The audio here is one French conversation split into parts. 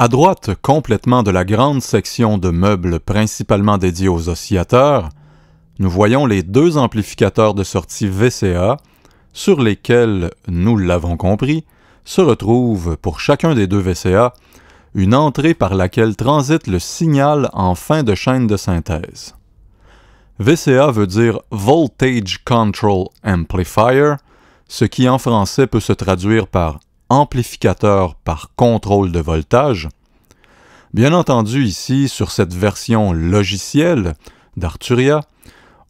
À droite complètement de la grande section de meubles principalement dédiés aux oscillateurs, nous voyons les deux amplificateurs de sortie VCA sur lesquels, nous l'avons compris, se retrouve pour chacun des deux VCA une entrée par laquelle transite le signal en fin de chaîne de synthèse. VCA veut dire Voltage Control Amplifier, ce qui en français peut se traduire par amplificateur par contrôle de voltage. Bien entendu, ici, sur cette version logicielle d'Arturia,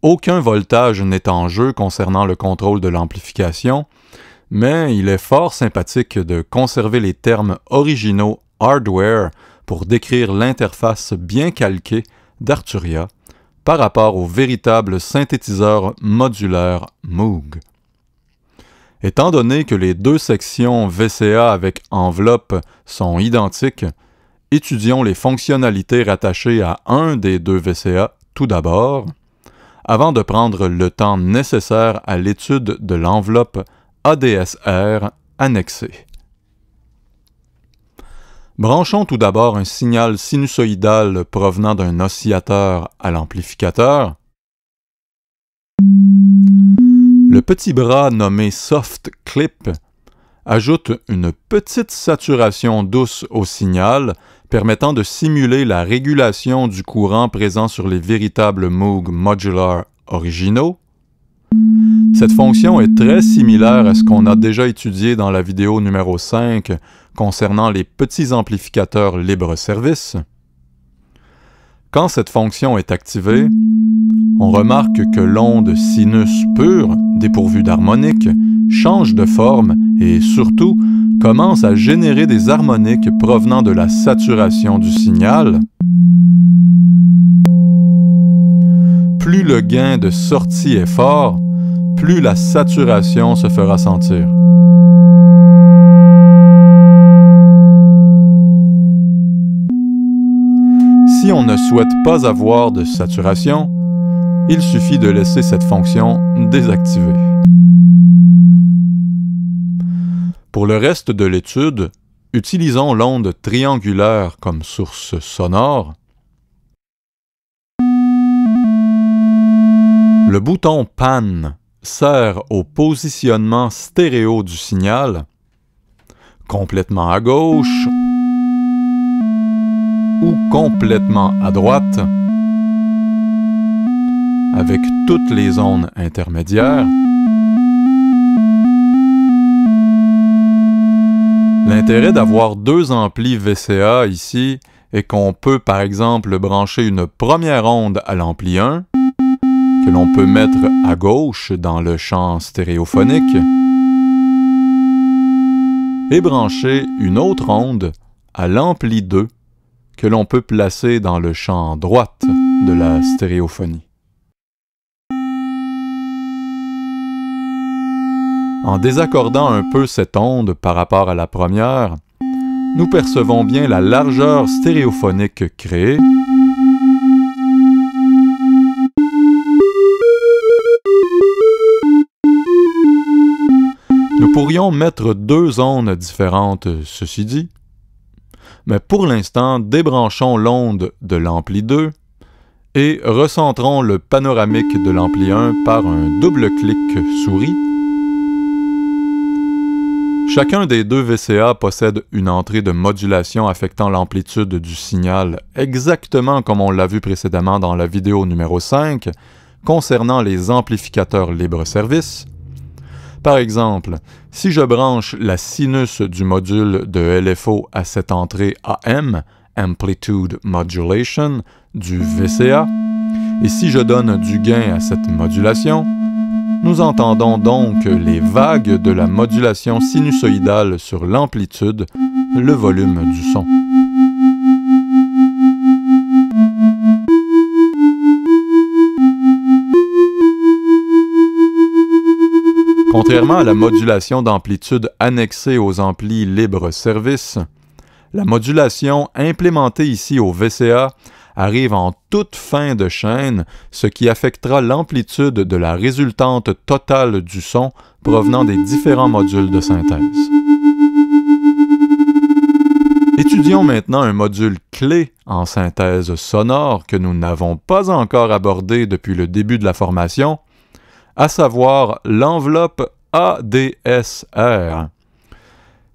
aucun voltage n'est en jeu concernant le contrôle de l'amplification, mais il est fort sympathique de conserver les termes originaux hardware pour décrire l'interface bien calquée d'Arturia par rapport au véritable synthétiseur modulaire Moog. Étant donné que les deux sections VCA avec enveloppe sont identiques, étudions les fonctionnalités rattachées à un des deux VCA tout d'abord, avant de prendre le temps nécessaire à l'étude de l'enveloppe ADSR annexée. Branchons tout d'abord un signal sinusoïdal provenant d'un oscillateur à l'amplificateur, petit bras nommé Soft Clip ajoute une petite saturation douce au signal, permettant de simuler la régulation du courant présent sur les véritables Moog Modular originaux. Cette fonction est très similaire à ce qu'on a déjà étudié dans la vidéo numéro 5 concernant les petits amplificateurs libre-service. Quand cette fonction est activée, on remarque que l'onde sinus pure, dépourvue d'harmonique, change de forme et surtout commence à générer des harmoniques provenant de la saturation du signal. Plus le gain de sortie est fort, plus la saturation se fera sentir. Si on ne souhaite pas avoir de saturation, il suffit de laisser cette fonction désactivée. Pour le reste de l'étude, utilisons l'onde triangulaire comme source sonore. Le bouton PAN sert au positionnement stéréo du signal, complètement à gauche ou complètement à droite, avec toutes les zones intermédiaires. L'intérêt d'avoir deux amplis VCA ici est qu'on peut par exemple brancher une première onde à l'ampli 1, que l'on peut mettre à gauche dans le champ stéréophonique, et brancher une autre onde à l'ampli 2, que l'on peut placer dans le champ droite de la stéréophonie. En désaccordant un peu cette onde par rapport à la première, nous percevons bien la largeur stéréophonique créée Nous pourrions mettre deux ondes différentes, ceci dit, mais pour l'instant, débranchons l'onde de l'ampli 2 et recentrons le panoramique de l'ampli 1 par un double clic souris Chacun des deux VCA possède une entrée de modulation affectant l'amplitude du signal, exactement comme on l'a vu précédemment dans la vidéo numéro 5 concernant les amplificateurs libre-service. Par exemple, si je branche la sinus du module de LFO à cette entrée AM, Amplitude Modulation, du VCA, et si je donne du gain à cette modulation, nous entendons donc les vagues de la modulation sinusoïdale sur l'amplitude, le volume du son. Contrairement à la modulation d'amplitude annexée aux amplis libre-service, la modulation implémentée ici au VCA arrive en toute fin de chaîne, ce qui affectera l'amplitude de la résultante totale du son provenant des différents modules de synthèse. Étudions maintenant un module clé en synthèse sonore que nous n'avons pas encore abordé depuis le début de la formation, à savoir l'enveloppe ADSR.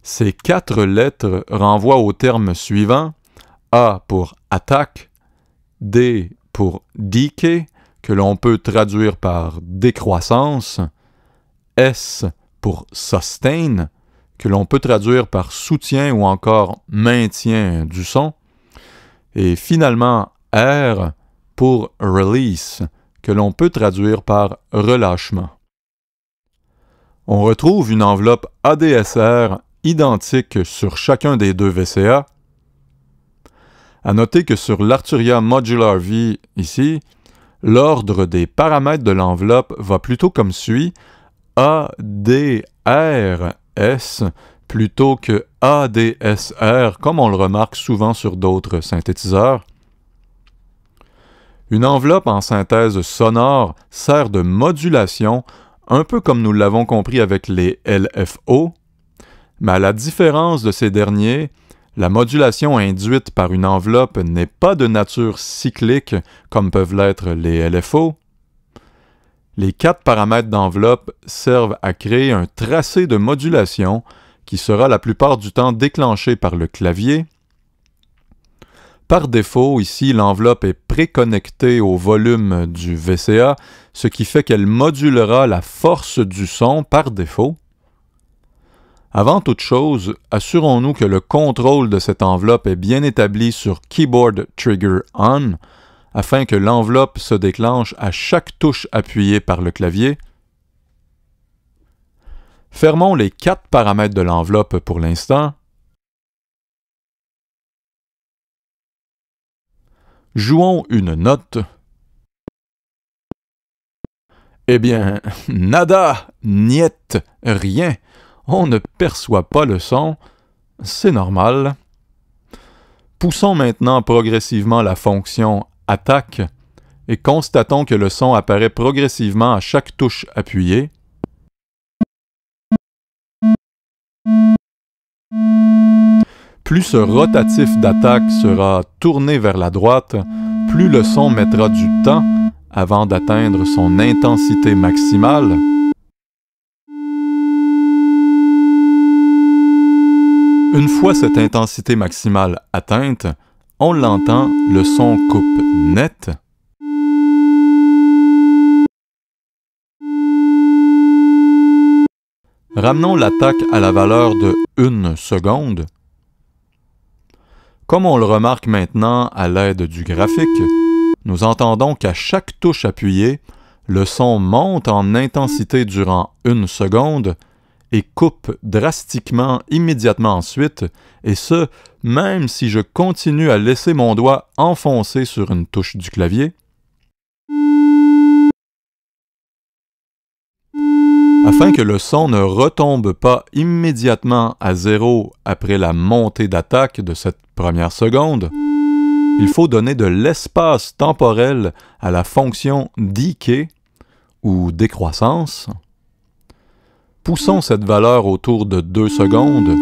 Ces quatre lettres renvoient au terme suivant A pour attaque, D pour decay, que l'on peut traduire par décroissance, S pour sustain, que l'on peut traduire par soutien ou encore maintien du son, et finalement R pour release, que l'on peut traduire par relâchement. On retrouve une enveloppe ADSR identique sur chacun des deux VCA, à noter que sur l'Arturia Modular V, ici, l'ordre des paramètres de l'enveloppe va plutôt comme suit ADRS, plutôt que ADSR, comme on le remarque souvent sur d'autres synthétiseurs. Une enveloppe en synthèse sonore sert de modulation, un peu comme nous l'avons compris avec les LFO, mais à la différence de ces derniers, la modulation induite par une enveloppe n'est pas de nature cyclique comme peuvent l'être les LFO. Les quatre paramètres d'enveloppe servent à créer un tracé de modulation qui sera la plupart du temps déclenché par le clavier. Par défaut, ici, l'enveloppe est préconnectée au volume du VCA, ce qui fait qu'elle modulera la force du son par défaut. Avant toute chose, assurons-nous que le contrôle de cette enveloppe est bien établi sur Keyboard Trigger On, afin que l'enveloppe se déclenche à chaque touche appuyée par le clavier. Fermons les quatre paramètres de l'enveloppe pour l'instant. Jouons une note. Eh bien, nada, niet, rien on ne perçoit pas le son, c'est normal. Poussons maintenant progressivement la fonction attaque et constatons que le son apparaît progressivement à chaque touche appuyée. Plus ce rotatif d'attaque sera tourné vers la droite, plus le son mettra du temps avant d'atteindre son intensité maximale, Une fois cette intensité maximale atteinte, on l'entend, le son coupe net. Ramenons l'attaque à la valeur de 1 seconde. Comme on le remarque maintenant à l'aide du graphique, nous entendons qu'à chaque touche appuyée, le son monte en intensité durant une seconde, et coupe drastiquement immédiatement ensuite, et ce, même si je continue à laisser mon doigt enfoncé sur une touche du clavier, afin que le son ne retombe pas immédiatement à zéro après la montée d'attaque de cette première seconde, il faut donner de l'espace temporel à la fonction decay ou décroissance Poussons mm. cette valeur autour de 2 secondes.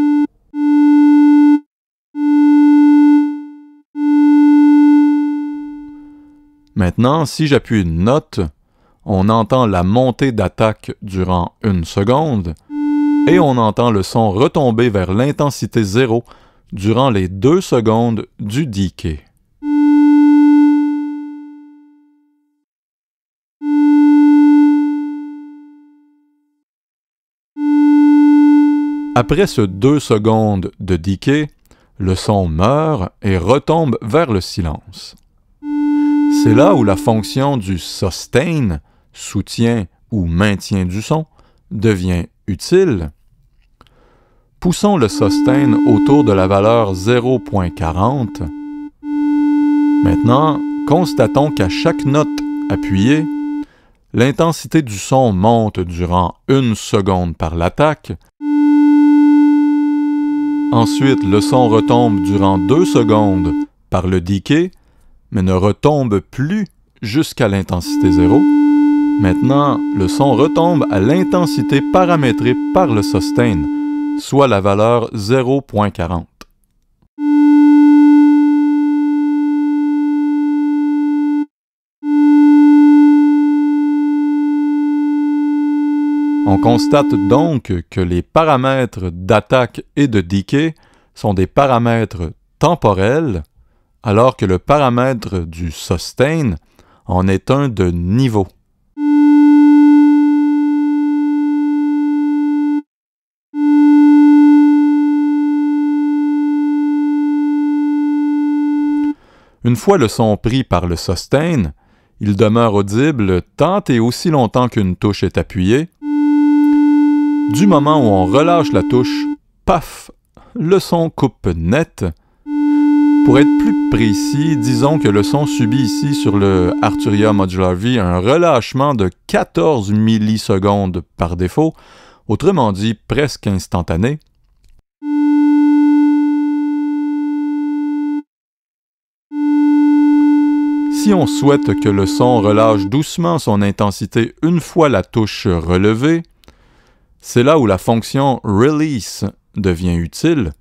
Maintenant, si j'appuie une note, on entend la montée d'attaque durant une seconde et on entend le son retomber vers l'intensité zéro durant les deux secondes du decay. Après ce deux secondes de decay, le son meurt et retombe vers le silence. C'est là où la fonction du sustain, soutien ou maintien du son, devient utile. Poussons le sustain autour de la valeur 0.40. Maintenant, constatons qu'à chaque note appuyée, l'intensité du son monte durant une seconde par l'attaque Ensuite, le son retombe durant deux secondes par le decay, mais ne retombe plus jusqu'à l'intensité zéro. Maintenant, le son retombe à l'intensité paramétrée par le sustain, soit la valeur 0.40. On constate donc que les paramètres d'attaque et de decay sont des paramètres temporels, alors que le paramètre du sustain en est un de niveau. Une fois le son pris par le sustain, il demeure audible tant et aussi longtemps qu'une touche est appuyée, du moment où on relâche la touche, paf, le son coupe net. Pour être plus précis, disons que le son subit ici sur le Arturia Modular V un relâchement de 14 millisecondes par défaut, autrement dit presque instantané. Si on souhaite que le son relâche doucement son intensité une fois la touche relevée, c'est là où la fonction release devient utile.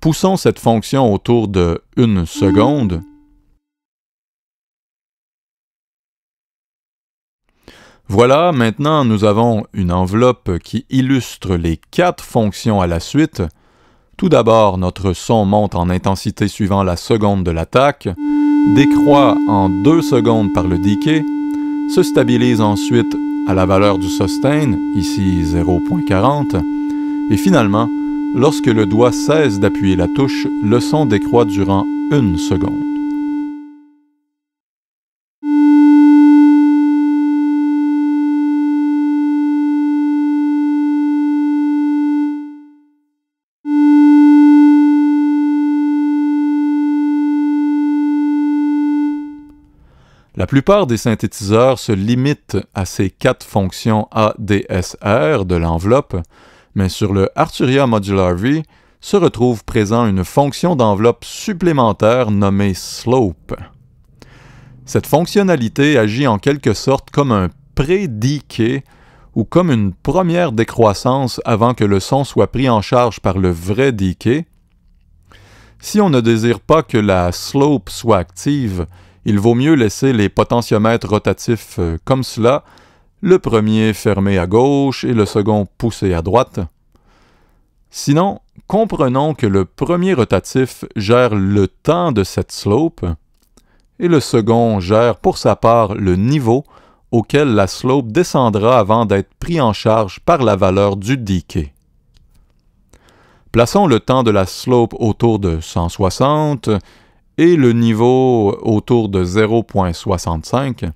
Poussons cette fonction autour de une seconde. Voilà, maintenant nous avons une enveloppe qui illustre les quatre fonctions à la suite. Tout d'abord, notre son monte en intensité suivant la seconde de l'attaque, décroît en deux secondes par le decay, se stabilise ensuite à la valeur du sustain, ici 0.40, et finalement, lorsque le doigt cesse d'appuyer la touche, le son décroît durant une seconde. La plupart des synthétiseurs se limitent à ces quatre fonctions ADSR de l'enveloppe, mais sur le Arturia Modular V se retrouve présent une fonction d'enveloppe supplémentaire nommée slope. Cette fonctionnalité agit en quelque sorte comme un pré ou comme une première décroissance avant que le son soit pris en charge par le vrai decay. Si on ne désire pas que la slope soit active, il vaut mieux laisser les potentiomètres rotatifs euh, comme cela, le premier fermé à gauche et le second poussé à droite. Sinon, comprenons que le premier rotatif gère le temps de cette slope et le second gère pour sa part le niveau auquel la slope descendra avant d'être pris en charge par la valeur du decay. Plaçons le temps de la slope autour de 160 et le niveau autour de 0.65,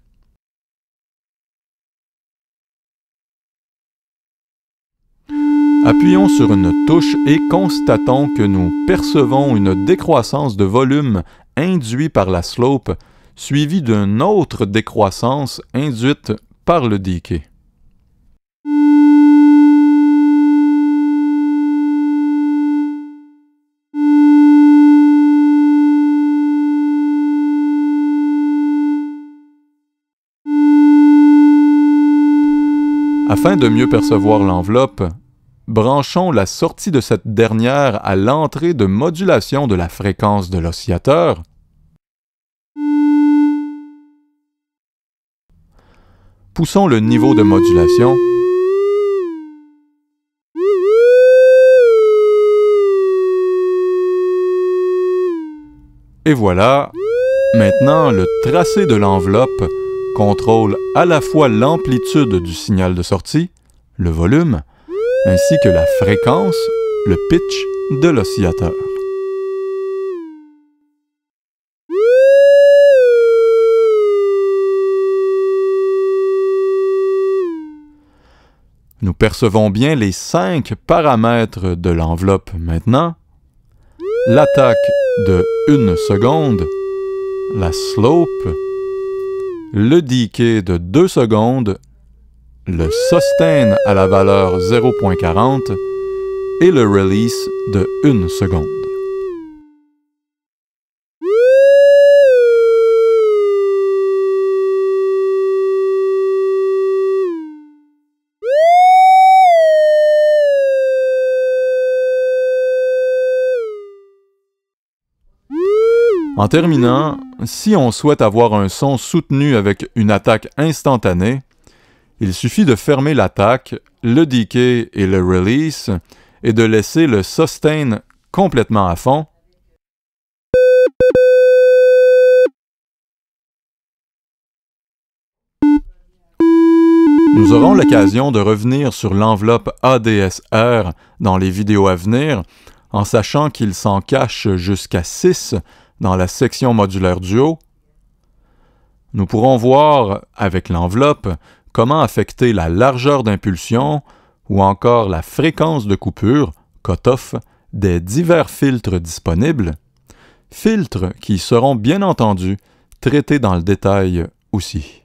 Appuyons sur une touche et constatons que nous percevons une décroissance de volume induite par la slope, suivie d'une autre décroissance induite par le decay. Afin de mieux percevoir l'enveloppe, branchons la sortie de cette dernière à l'entrée de modulation de la fréquence de l'oscillateur. Poussons le niveau de modulation Et voilà, maintenant le tracé de l'enveloppe contrôle à la fois l'amplitude du signal de sortie, le volume, ainsi que la fréquence, le pitch de l'oscillateur. Nous percevons bien les cinq paramètres de l'enveloppe maintenant. L'attaque de 1 seconde, la slope, le decay de 2 secondes, le sustain à la valeur 0.40 et le release de 1 seconde. En terminant, si on souhaite avoir un son soutenu avec une attaque instantanée, il suffit de fermer l'attaque, le decay et le release, et de laisser le sustain complètement à fond. Nous aurons l'occasion de revenir sur l'enveloppe ADSR dans les vidéos à venir, en sachant qu'il s'en cache jusqu'à 6 dans la section modulaire du haut, nous pourrons voir, avec l'enveloppe, comment affecter la largeur d'impulsion ou encore la fréquence de coupure, cutoff, des divers filtres disponibles, filtres qui seront bien entendu traités dans le détail aussi.